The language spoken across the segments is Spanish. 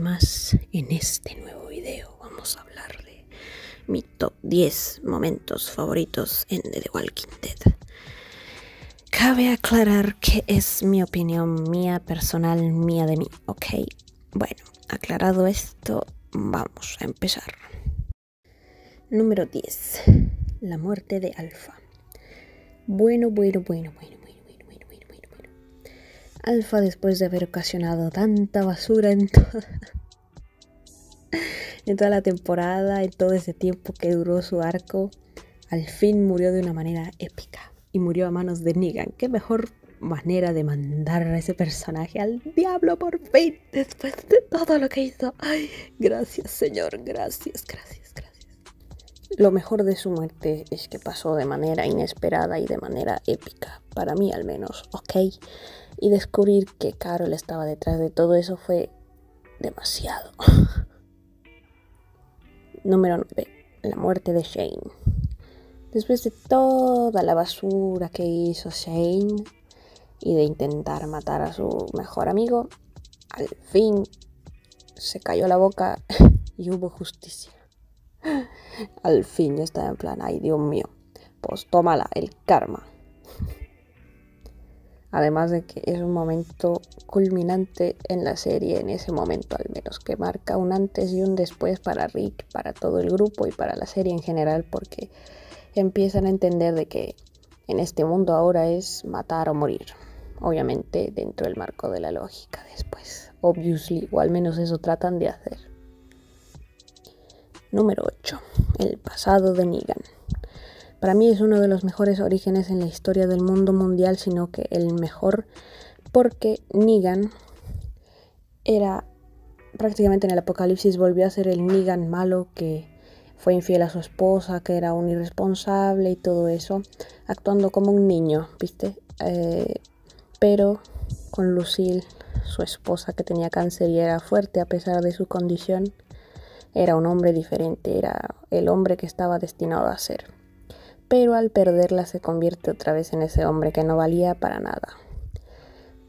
más, En este nuevo video vamos a hablar de mi top 10 momentos favoritos en The Walking Dead. Cabe aclarar que es mi opinión mía, personal, mía de mí, ¿ok? Bueno, aclarado esto, vamos a empezar. Número 10. La muerte de Alfa. Bueno, bueno, bueno, bueno. Alfa después de haber ocasionado tanta basura en toda, la temporada, en todo ese tiempo que duró su arco, al fin murió de una manera épica y murió a manos de Negan. Qué mejor manera de mandar a ese personaje al diablo por fin, después de todo lo que hizo. Ay, gracias Señor, gracias, gracias, gracias. Lo mejor de su muerte es que pasó de manera inesperada y de manera épica, para mí al menos, ¿ok? Y descubrir que Carol estaba detrás de todo eso fue demasiado. Número 9. La muerte de Shane. Después de toda la basura que hizo Shane y de intentar matar a su mejor amigo, al fin se cayó la boca y hubo justicia. Al fin ya estaba en plan, ay Dios mío, pues tómala, el karma. Además de que es un momento culminante en la serie, en ese momento al menos, que marca un antes y un después para Rick, para todo el grupo y para la serie en general, porque empiezan a entender de que en este mundo ahora es matar o morir. Obviamente dentro del marco de la lógica después, obviously, o al menos eso tratan de hacer. Número 8. El pasado de Negan. Para mí es uno de los mejores orígenes en la historia del mundo mundial, sino que el mejor, porque Negan era prácticamente en el apocalipsis volvió a ser el Negan malo que fue infiel a su esposa, que era un irresponsable y todo eso, actuando como un niño, ¿viste? Eh, pero con Lucille, su esposa que tenía cáncer y era fuerte a pesar de su condición, era un hombre diferente, era el hombre que estaba destinado a ser pero al perderla se convierte otra vez en ese hombre que no valía para nada.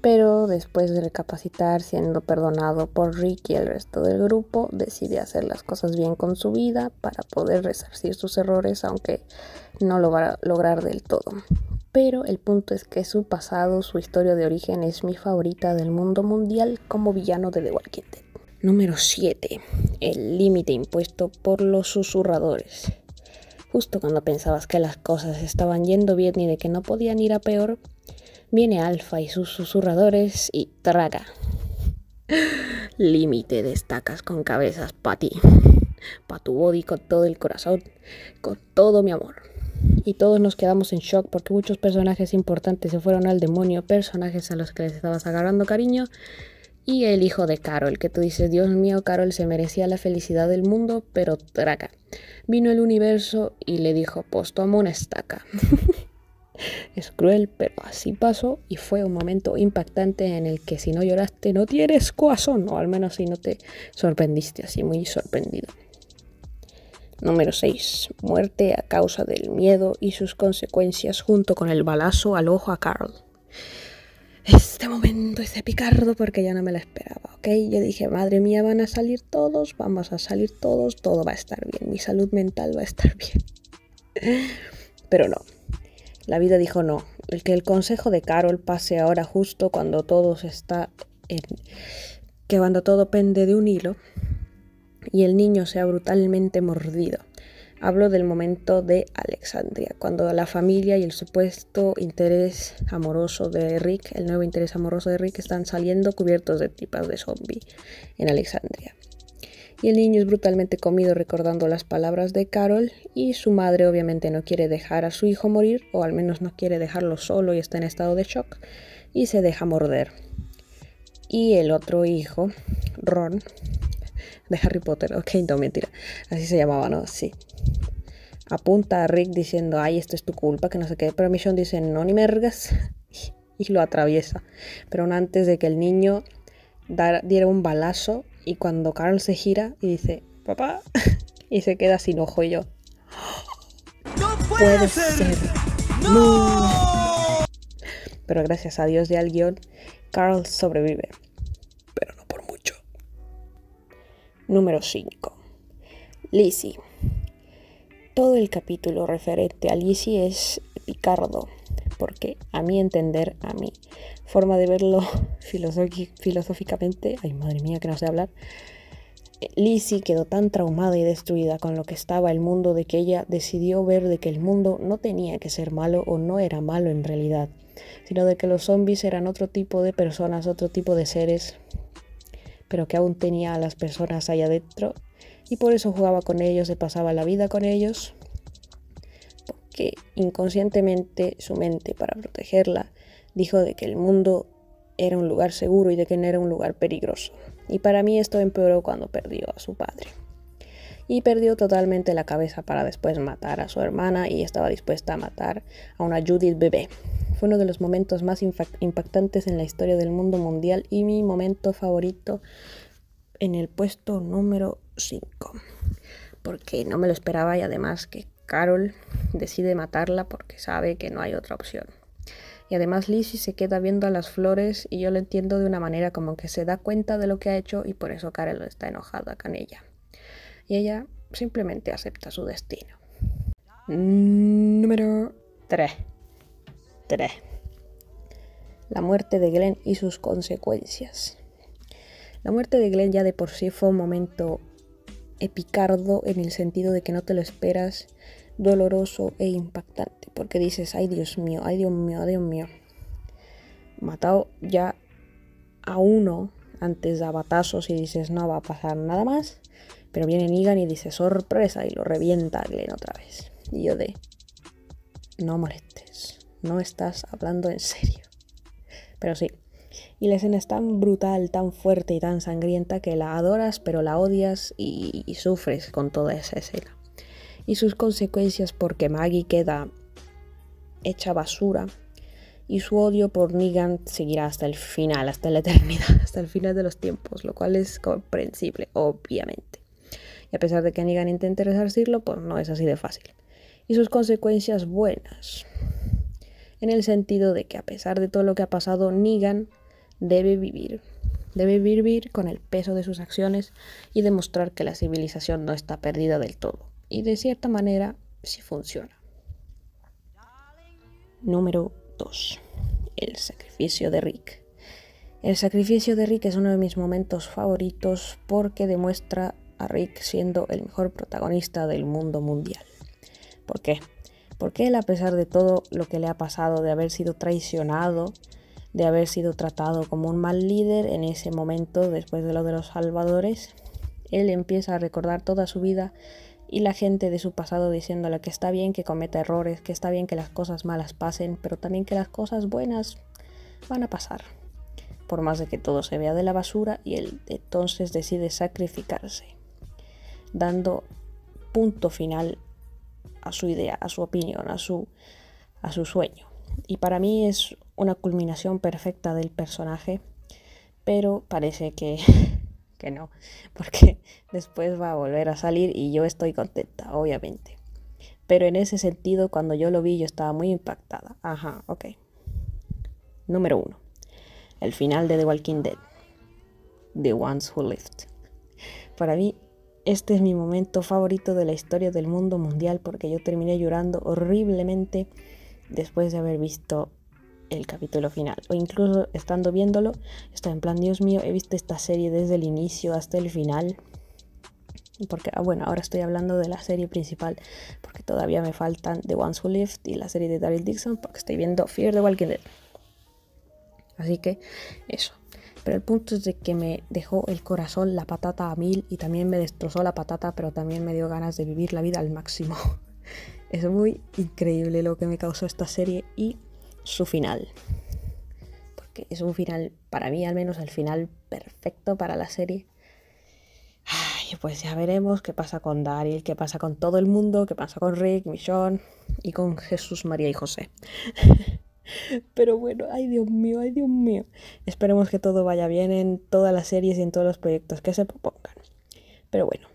Pero después de recapacitar, siendo perdonado por Rick y el resto del grupo, decide hacer las cosas bien con su vida para poder resarcir sus errores, aunque no lo va a lograr del todo. Pero el punto es que su pasado, su historia de origen es mi favorita del mundo mundial como villano de The Walking Dead. Número 7. El límite impuesto por los susurradores. Justo cuando pensabas que las cosas estaban yendo bien y de que no podían ir a peor, viene Alfa y sus susurradores y traga. Límite de estacas con cabezas para ti, pa' tu body con todo el corazón, con todo mi amor. Y todos nos quedamos en shock porque muchos personajes importantes se fueron al demonio, personajes a los que les estabas agarrando cariño y el hijo de Carol, que tú dices, Dios mío, Carol se merecía la felicidad del mundo, pero traca. Vino el universo y le dijo, pues toma una estaca. es cruel, pero así pasó y fue un momento impactante en el que si no lloraste no tienes corazón, o al menos si no te sorprendiste así muy sorprendido. Número 6. Muerte a causa del miedo y sus consecuencias junto con el balazo al ojo a Carol. Este momento ese picardo porque ya no me lo esperaba, ¿ok? Yo dije, madre mía, van a salir todos, vamos a salir todos, todo va a estar bien, mi salud mental va a estar bien. Pero no, la vida dijo no, el que el consejo de Carol pase ahora justo cuando todo está... En... cuando todo pende de un hilo y el niño sea brutalmente mordido. Hablo del momento de Alexandria, cuando la familia y el supuesto interés amoroso de Rick, el nuevo interés amoroso de Rick, están saliendo cubiertos de tipas de zombie en Alexandria. Y el niño es brutalmente comido recordando las palabras de Carol y su madre obviamente no quiere dejar a su hijo morir, o al menos no quiere dejarlo solo y está en estado de shock, y se deja morder. Y el otro hijo, Ron, de Harry Potter. Ok, no, mentira. Así se llamaba, ¿no? Sí. Apunta a Rick diciendo, ay, esto es tu culpa, que no se quede Pero Mission dice, no, ni mergas. Y lo atraviesa. Pero antes de que el niño diera un balazo y cuando Carl se gira y dice, papá, y se queda sin ojo y yo. ¡No puede, ser! ¡No! Pero gracias a Dios de al Carl sobrevive. Número 5. Lizzie. Todo el capítulo referente a Lizzie es picardo, porque a mi entender, a mi forma de verlo filosóficamente, ay madre mía que no sé hablar, eh, Lizzie quedó tan traumada y destruida con lo que estaba el mundo de que ella decidió ver de que el mundo no tenía que ser malo o no era malo en realidad, sino de que los zombies eran otro tipo de personas, otro tipo de seres pero que aún tenía a las personas allá adentro y por eso jugaba con ellos, se pasaba la vida con ellos, porque inconscientemente su mente para protegerla dijo de que el mundo era un lugar seguro y de que no era un lugar peligroso. Y para mí esto empeoró cuando perdió a su padre. Y perdió totalmente la cabeza para después matar a su hermana y estaba dispuesta a matar a una Judith bebé fue uno de los momentos más impactantes en la historia del mundo mundial y mi momento favorito en el puesto número 5. Porque no me lo esperaba y además que Carol decide matarla porque sabe que no hay otra opción. Y además Lizzie se queda viendo a las flores y yo lo entiendo de una manera como que se da cuenta de lo que ha hecho y por eso Carol está enojada con ella. Y ella simplemente acepta su destino. Número 3. La muerte de Glenn y sus consecuencias. La muerte de Glenn ya de por sí fue un momento epicardo en el sentido de que no te lo esperas, doloroso e impactante, porque dices, ay Dios mío, ay Dios mío, ay Dios mío. Matado ya a uno antes de abatazos y dices, no va a pasar nada más, pero viene Negan y dice, sorpresa, y lo revienta a Glenn otra vez. Y yo de, no molestes no estás hablando en serio. Pero sí. Y la escena es tan brutal, tan fuerte y tan sangrienta que la adoras pero la odias y, sufres con toda esa escena. Y sus consecuencias porque Maggie queda hecha basura y su odio por Negan seguirá hasta el final, hasta la eternidad, hasta el final de los tiempos, lo cual es comprensible, obviamente. Y a pesar de que Negan intente resarcirlo, pues no es así de fácil. Y sus consecuencias buenas en el sentido de que a pesar de todo lo que ha pasado, Negan debe vivir. Debe vivir con el peso de sus acciones y demostrar que la civilización no está perdida del todo. Y de cierta manera, sí funciona. Número 2. El sacrificio de Rick. El sacrificio de Rick es uno de mis momentos favoritos porque demuestra a Rick siendo el mejor protagonista del mundo mundial. ¿Por qué? porque él a pesar de todo lo que le ha pasado, de haber sido traicionado, de haber sido tratado como un mal líder en ese momento, después de lo de los salvadores, él empieza a recordar toda su vida y la gente de su pasado diciéndole que está bien que cometa errores, que está bien que las cosas malas pasen, pero también que las cosas buenas van a pasar. Por más de que todo se vea de la basura y él entonces decide sacrificarse, dando punto final a su idea, a su opinión, a su, a su sueño. Y para mí es una culminación perfecta del personaje, pero parece que, no, porque después va a volver a salir y yo estoy contenta, obviamente. Pero en ese sentido, cuando yo lo vi, yo estaba muy impactada. Ajá, ok. Número uno, El final de The Walking Dead. The Ones Who Lived. Para mí este es mi momento favorito de la historia del mundo mundial porque yo terminé llorando horriblemente después de haber visto el capítulo final. O incluso estando viéndolo, estoy en plan, Dios mío, he visto esta serie desde el inicio hasta el final. Porque, ah, bueno, ahora estoy hablando de la serie principal porque todavía me faltan The Ones Who Lived y la serie de David Dixon porque estoy viendo Fear the Walking Dead. Así que eso. Pero el punto es de que me dejó el corazón la patata a mil y también me destrozó la patata, pero también me dio ganas de vivir la vida al máximo. Es muy increíble lo que me causó esta serie y su final. Porque es un final, para mí al menos, el final perfecto para la serie. Ay, pues ya veremos qué pasa con Daryl, qué pasa con todo el mundo, qué pasa con Rick, Michonne y con Jesús, María y José. Pero bueno, ay Dios mío, ay Dios mío. Esperemos que todo vaya bien en todas las series y en todos los proyectos que se propongan. Pero bueno,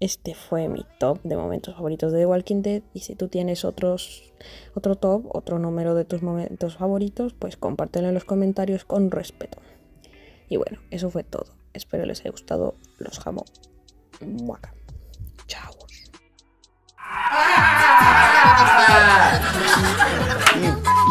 este fue mi top de momentos favoritos de The Walking Dead. Y si tú tienes otros, otro top, otro número de tus momentos favoritos, pues compártelo en los comentarios con respeto. Y bueno, eso fue todo. Espero les haya gustado. Los jamón Muaca. Chao.